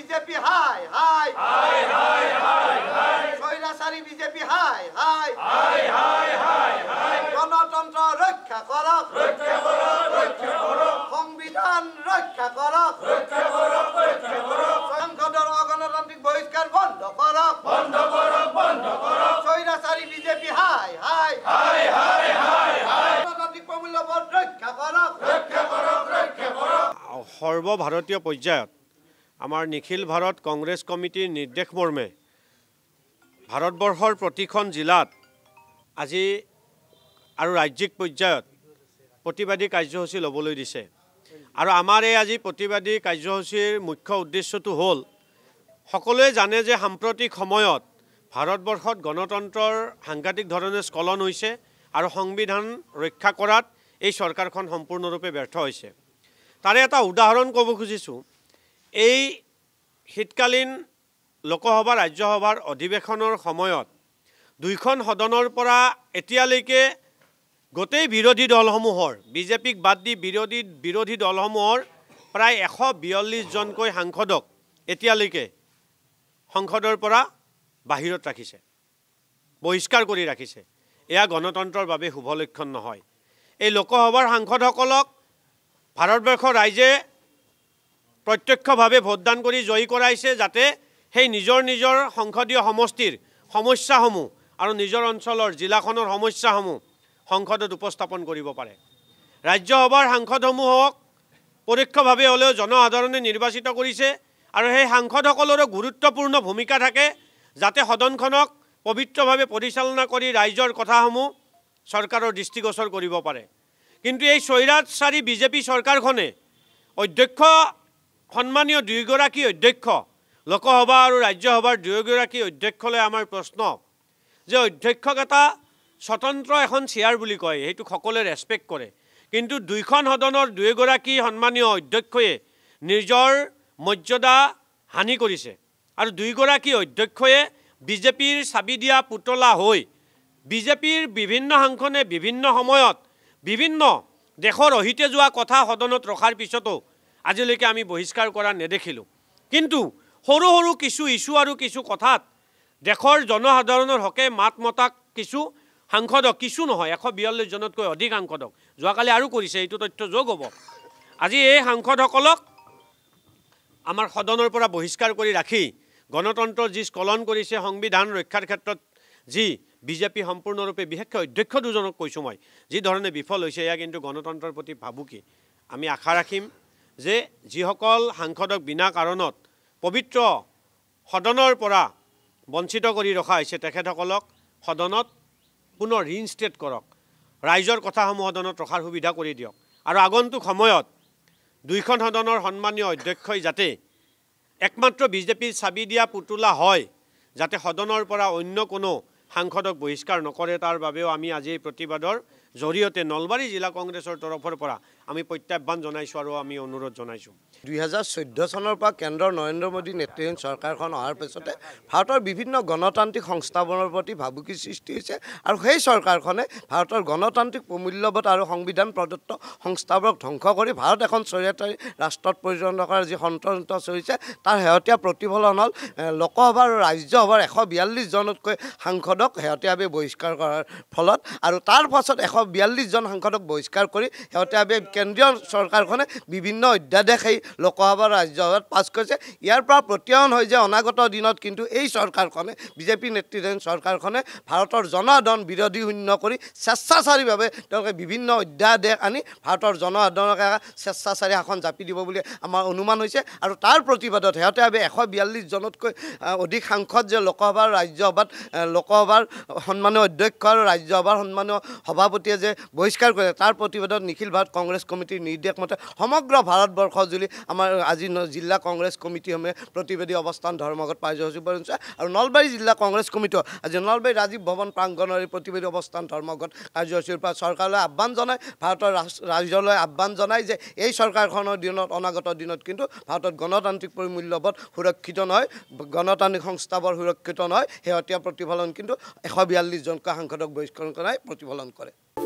BJP হাই হাই হাই হাই হাই হাই কৈলাসারি BJP হাই হাই হাই হাই হাই হাই গণতন্ত্র রক্ষা কর রক্ষা কর রক্ষা কর সংবিধান রক্ষা কর রক্ষা কর রক্ষা কর সংসদর অগণতান্ত্রিক বহিষ্কার বন্ধ কর বন্ধ কর বন্ধ কর কৈলাসারি বিজেপি হাই হাই হাই হাই হাই হাই গণতান্ত্রিক মূল্যবোধ রক্ষা কর রক্ষা কর রক্ষা কর সর্বভারতীয় পর্যায়ত আমাৰ নিখিল ভাৰত কংগ্ৰেছ কমিটিৰ নিৰ্দেশমৰ্মে ভাৰতবৰ্ষৰ প্ৰতিখন জিলাত আজি আৰু ৰাজ্যিক পৰ্যায়ত প্ৰতিবাদী কাৰ্যসূচী ল'বলৈ দিছে আৰু আমাৰ এই আজি প্ৰতিবাদী কাৰ্যসূচীৰ মুখ্য উদ্দেশ্যটো হ'ল সকলোৱে জানে যে সাম্প্ৰতিক সময়ত ভাৰতবৰ্ষত গণতন্ত্ৰৰ সাংঘাতিক ধৰণে স্কলন হৈছে আৰু সংবিধান ৰক্ষা কৰাত এই চৰকাৰখন সম্পূৰ্ণৰূপে ব্যৰ্থ হৈছে তাৰে এটা উদাহৰণ ক'ব খুজিছোঁ এই শীতকালীন লোকসভা ৰাজ্যসভাৰ অধিৱেশনৰ সময়ত দুইখন সদনৰ পৰা এতিয়ালৈকে গোটেই বিৰোধী দলসমূহৰ বিজেপিক বাদ দি বিৰোধী বিৰোধী দলসমূহৰ প্ৰায় এশ বিয়াল্লিছজনকৈ সাংসদক এতিয়ালৈকে সংসদৰ পৰা বাহিৰত ৰাখিছে বহিষ্কাৰ কৰি ৰাখিছে এয়া গণতন্ত্ৰৰ বাবে শুভলক্ষণ নহয় এই লোকসভাৰ সাংসদসকলক ভাৰতবৰ্ষৰ ৰাইজে প্ৰত্যক্ষভাৱে ভোটদান কৰি জয়ী কৰাইছে যাতে সেই নিজৰ নিজৰ সংসদীয় সমষ্টিৰ সমস্যাসমূহ আৰু নিজৰ অঞ্চলৰ জিলাখনৰ সমস্যাসমূহ সংসদত উপস্থাপন কৰিব পাৰে ৰাজ্যসভাৰ সাংসদসমূহক পৰোক্ষভাৱে হ'লেও জনসাধাৰণে নিৰ্বাচিত কৰিছে আৰু সেই সাংসদসকলৰো গুৰুত্বপূৰ্ণ ভূমিকা থাকে যাতে সদনখনক পবিত্ৰভাৱে পৰিচালনা কৰি ৰাইজৰ কথাসমূহ চৰকাৰৰ দৃষ্টিগোচৰ কৰিব পাৰে কিন্তু এই চৈৰাত চাৰি বিজেপি চৰকাৰখনে অধ্যক্ষ সন্মানীয় দুয়োগৰাকী অধ্যক্ষ লোকসভা আৰু ৰাজ্যসভাৰ দুয়োগৰাকী অধ্যক্ষলৈ আমাৰ প্ৰশ্ন যে অধ্যক্ষক এটা স্বতন্ত্ৰ এখন চেয়াৰ বুলি কয় সেইটো সকলোৱে ৰেচপেক্ট কৰে কিন্তু দুইখন সদনৰ দুয়োগৰাকী সন্মানীয় অধ্যক্ষই নিজৰ মৰ্যাদা হানি কৰিছে আৰু দুইগৰাকী অধ্যক্ষয়ে বিজেপিৰ চাবি দিয়া পুতলা হৈ বিজেপিৰ বিভিন্ন সাংসনে বিভিন্ন সময়ত বিভিন্ন দেশৰ অহিতে যোৱা কথা সদনত ৰখাৰ পিছতো আজিলৈকে আমি বহিষ্কাৰ কৰা নেদেখিলোঁ কিন্তু সৰু সৰু কিছু ইছ্যু আৰু কিছু কথাত দেশৰ জনসাধাৰণৰ হকে মাত মতাক কিছু সাংসদক কিছু নহয় এশ বিয়াল্লিছজনতকৈ অধিক সাংসদক যোৱাকালি আৰু কৰিছে এইটো তথ্য যোগ হ'ব আজি এই সাংসদসকলক আমাৰ সদনৰ পৰা বহিষ্কাৰ কৰি ৰাখি গণতন্ত্ৰ যি স্কলন কৰিছে সংবিধান ৰক্ষাৰ ক্ষেত্ৰত যি বিজেপি সম্পূৰ্ণৰূপে বিশেষকৈ অধ্যক্ষ দুজনক কৈছোঁ মই যি ধৰণে বিফল হৈছে এয়া কিন্তু গণতন্ত্ৰৰ প্ৰতি ভাবুকি আমি আশা ৰাখিম যে যিসকল সাংসদক বিনা কাৰণত পবিত্ৰ সদনৰ পৰা বঞ্চিত কৰি ৰখা হৈছে তেখেতসকলক সদনত পুনৰ ৰিইনষ্টেট কৰক ৰাইজৰ কথাসমূহ সদনত ৰখাৰ সুবিধা কৰি দিয়ক আৰু আগন্তুক সময়ত দুইখন সদনৰ সন্মানীয় অধ্যক্ষই যাতে একমাত্ৰ বিজেপিৰ চাবি দিয়া পুতুলা হয় যাতে সদনৰ পৰা অন্য কোনো সাংসদক বহিষ্কাৰ নকৰে তাৰ বাবেও আমি আজি এই প্ৰতিবাদৰ জৰিয়তে নলবাৰী জিলা কংগ্ৰেছৰ তৰফৰ পৰা আমি প্ৰত্যাহ্বান জনাইছোঁ আৰু আমি অনুৰোধ জনাইছোঁ দুহেজাৰ চৈধ্য চনৰ পৰা কেন্দ্ৰৰ নৰেন্দ্ৰ মোদী নেতৃহীন চৰকাৰখন অহাৰ পিছতে ভাৰতৰ বিভিন্ন গণতান্ত্ৰিক সংস্থাপনৰ প্ৰতি ভাবুকি সৃষ্টি হৈছে আৰু সেই চৰকাৰখনে ভাৰতৰ গণতান্ত্ৰিক মূল্যবোধ আৰু সংবিধান প্ৰদত্ত সংস্থাবোৰক ধ্বংস কৰি ভাৰত এখন চৰিয়তাৰী ৰাষ্ট্ৰত পৰিচালনা কৰাৰ যি সন্তযন্ত্ৰ চলিছে তাৰ শেহতীয়া প্ৰতিফলন হ'ল লোকসভা আৰু ৰাজ্যসভাৰ এশ বিয়াল্লিছজনতকৈ সাংসদক শেহতীয়াভাৱে বহিষ্কাৰ কৰাৰ ফলত আৰু তাৰ পাছত এশ বিয়াল্লিছজন সাংসদক বহিষ্কাৰ কৰি শেহতীয়াভাৱে কেন্দ্ৰীয় চৰকাৰখনে বিভিন্ন অধ্যাদেশ সেই লোকসভাৰ ৰাজ্যসভাত পাছ কৰিছে ইয়াৰ পৰা প্ৰত্যয়ন হয় যে অনাগত দিনত কিন্তু এই চৰকাৰখনে বিজেপি নেতৃত্বাধীন চৰকাৰখনে ভাৰতৰ জনসাধাৰণ বিৰোধী শূন্য কৰি স্বেচ্ছাচাৰীভাৱে তেওঁলোকে বিভিন্ন অধ্যাদেশ আনি ভাৰতৰ জনসাধাৰণক স্বেচ্ছাচাৰী শাসন জাপি দিব বুলি আমাৰ অনুমান হৈছে আৰু তাৰ প্ৰতিবাদত শেহতীয়াভাৱে এশ বিয়াল্লিছজনতকৈ অধিক সাংসদ যে লোকসভাৰ ৰাজ্যসভাত লোকসভাৰ সন্মানীয় অধ্যক্ষ আৰু ৰাজ্যসভাৰ সন্মানীয় সভাপতি পাৰ্টীয়ে যে বহিষ্কাৰ কৰিছে তাৰ প্ৰতিবাদত নিখিল ভাৰত কংগ্ৰেছ কমিটিৰ মতে সমগ্ৰ ভাৰতবৰ্ষজুলি আমাৰ আজি জিলা কংগ্ৰেছ কমিটিসমূহে প্ৰতিবাদী অৱস্থান ধৰ্মগত কাৰ্যসূচী পাৰিছে আৰু নলবাৰী জিলা কংগ্ৰেছ কমিটিও আজি নলবাৰী ৰাজীৱ ভৱন প্ৰাংগণৰ এই প্ৰতিবেদী অৱস্থান ধৰ্মগত কাৰ্যসূচীৰ পৰা চৰকাৰলৈ আহ্বান জনায় ভাৰতৰ ৰাইজলৈ আহ্বান জনায় যে এই চৰকাৰখনৰ দিনত অনাগত দিনত কিন্তু ভাৰতত গণতান্ত্ৰিক পৰিমূল্যবোধ সুৰক্ষিত নহয় গণতান্ত্ৰিক সংস্থাবোৰ সুৰক্ষিত নহয় শেহতীয়া প্ৰতিফলন কিন্তু এশ বিয়াল্লিছজনকৈ সাংসদক বহিষ্কাৰ কৰাই প্ৰতিফলন কৰে